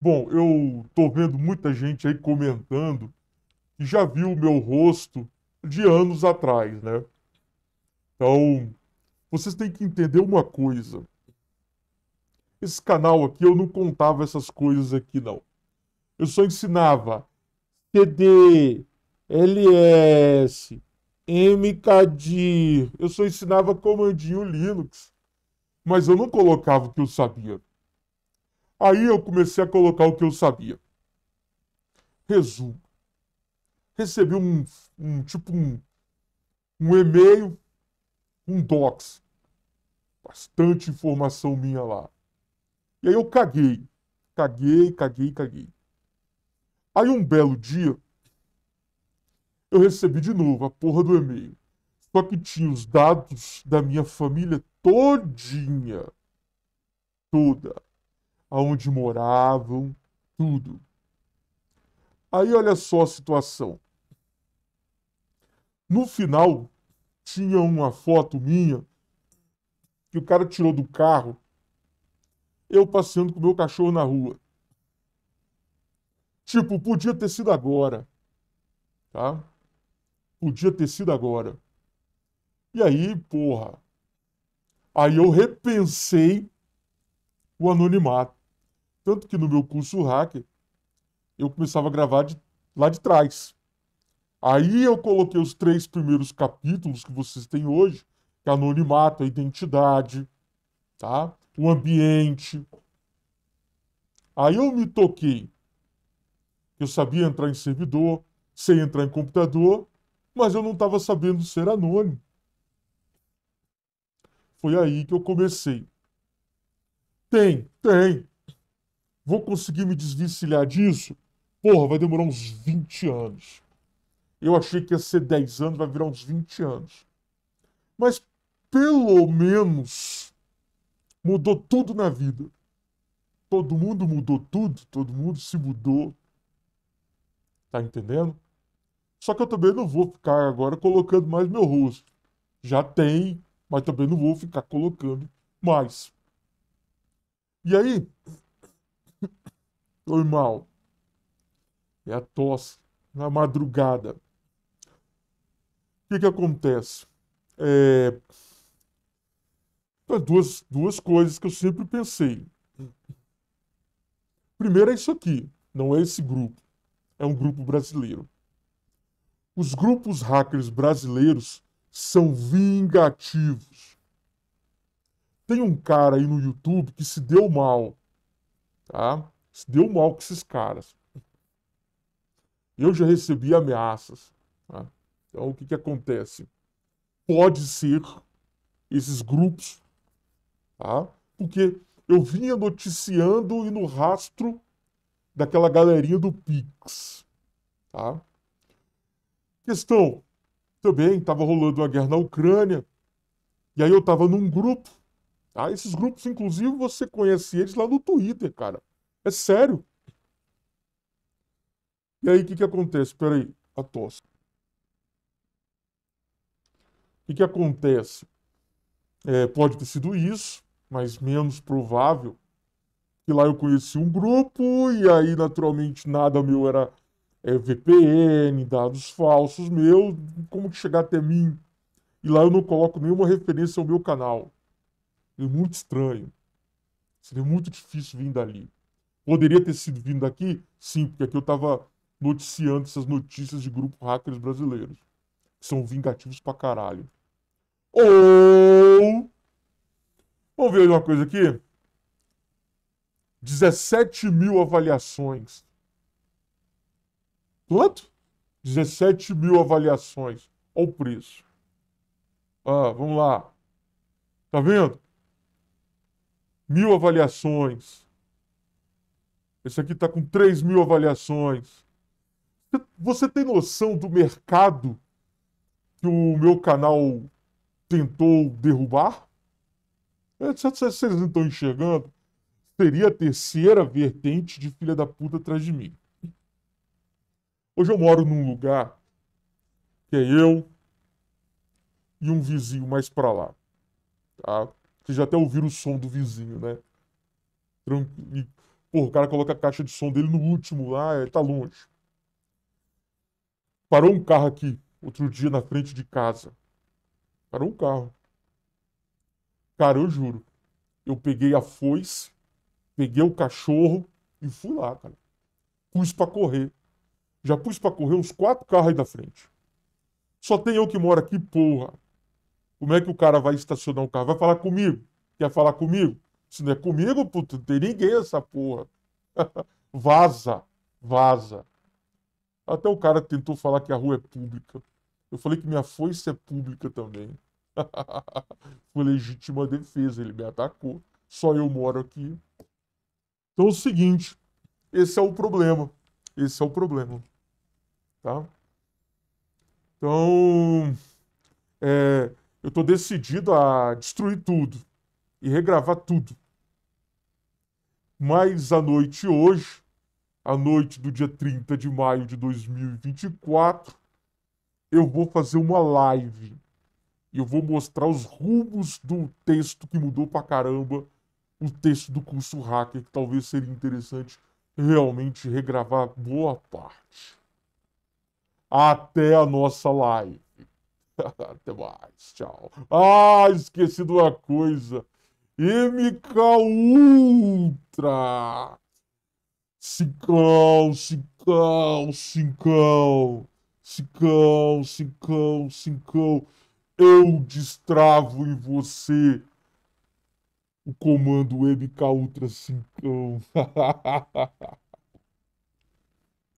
Bom, eu tô vendo muita gente aí comentando que já viu o meu rosto de anos atrás, né? Então, vocês têm que entender uma coisa. Esse canal aqui eu não contava essas coisas aqui não. Eu só ensinava CD, LS, MKDIR. Eu só ensinava comandinho Linux, mas eu não colocava o que eu sabia. Aí eu comecei a colocar o que eu sabia. Resumo. Recebi um, um tipo um, um e-mail, um docs. Bastante informação minha lá. E aí eu caguei. Caguei, caguei, caguei. Aí um belo dia, eu recebi de novo a porra do e-mail. Só que tinha os dados da minha família todinha. Toda aonde moravam, tudo. Aí olha só a situação. No final, tinha uma foto minha que o cara tirou do carro, eu passeando com o meu cachorro na rua. Tipo, podia ter sido agora, tá? Podia ter sido agora. E aí, porra, aí eu repensei o anonimato. Tanto que no meu curso hacker, eu começava a gravar de, lá de trás. Aí eu coloquei os três primeiros capítulos que vocês têm hoje, que é anonimato, a identidade, tá? o ambiente. Aí eu me toquei. Eu sabia entrar em servidor, sei entrar em computador, mas eu não estava sabendo ser anônimo. Foi aí que eu comecei. Tem, tem, vou conseguir me desvencilhar disso? Porra, vai demorar uns 20 anos. Eu achei que ia ser 10 anos, vai virar uns 20 anos. Mas pelo menos mudou tudo na vida. Todo mundo mudou tudo, todo mundo se mudou. Tá entendendo? Só que eu também não vou ficar agora colocando mais meu rosto. Já tem, mas também não vou ficar colocando mais. E aí, foi mal. É a tosse na madrugada. O que, que acontece? É... Então, duas, duas coisas que eu sempre pensei. Primeiro é isso aqui, não é esse grupo. É um grupo brasileiro. Os grupos hackers brasileiros são vingativos. Tem um cara aí no YouTube que se deu mal tá? Se deu mal com esses caras. Eu já recebi ameaças. Tá? Então, o que, que acontece? Pode ser esses grupos, tá? Porque eu vinha noticiando e no rastro daquela galerinha do Pix, tá? Questão, também estava rolando a guerra na Ucrânia, e aí eu estava num grupo Tá? Esses grupos, inclusive, você conhece eles lá no Twitter, cara. É sério. E aí, o que, que acontece? Espera aí, a tosse. O que, que acontece? É, pode ter sido isso, mas menos provável. Que lá eu conheci um grupo e aí, naturalmente, nada meu era é, VPN, dados falsos meus, como que chegar até mim? E lá eu não coloco nenhuma referência ao meu canal. Seria muito estranho. Seria muito difícil vir dali. Poderia ter sido vindo daqui? Sim, porque aqui eu estava noticiando essas notícias de grupo hackers brasileiros. Que são vingativos pra caralho. Ou. Vamos ver uma coisa aqui. 17 mil avaliações. Quanto? 17 mil avaliações. Olha o preço. Ah, vamos lá. Tá vendo? mil avaliações. Esse aqui está com 3 mil avaliações. Você tem noção do mercado que o meu canal tentou derrubar? É, vocês não estão enxergando? Seria a terceira vertente de filha da puta atrás de mim. Hoje eu moro num lugar que é eu e um vizinho mais para lá. Tá? Vocês já até ouviram o som do vizinho, né? Tranquilo. Porra, o cara coloca a caixa de som dele no último lá, ele é, tá longe. Parou um carro aqui, outro dia, na frente de casa. Parou um carro. Cara, eu juro. Eu peguei a foice, peguei o cachorro e fui lá, cara. Pus pra correr. Já pus pra correr uns quatro carros aí da frente. Só tem eu que moro aqui, porra. Como é que o cara vai estacionar o carro? Vai falar comigo? Quer falar comigo? Se não é comigo, puto, não tem ninguém essa porra. vaza, vaza. Até o cara tentou falar que a rua é pública. Eu falei que minha foice é pública também. Foi legítima defesa, ele me atacou. Só eu moro aqui. Então é o seguinte, esse é o problema. Esse é o problema. Tá? Então, é, eu estou decidido a destruir tudo e regravar tudo. Mas a noite hoje, a noite do dia 30 de maio de 2024, eu vou fazer uma live e eu vou mostrar os rumos do texto que mudou pra caramba, o texto do curso hacker, que talvez seria interessante realmente regravar boa parte. Até a nossa live. Até mais, tchau. Ah, esqueci de uma coisa. MK Ultra! Cicão, cicão, cicão. Cicão, cicão, cicão. Eu destravo em você o comando MK Ultra cicão.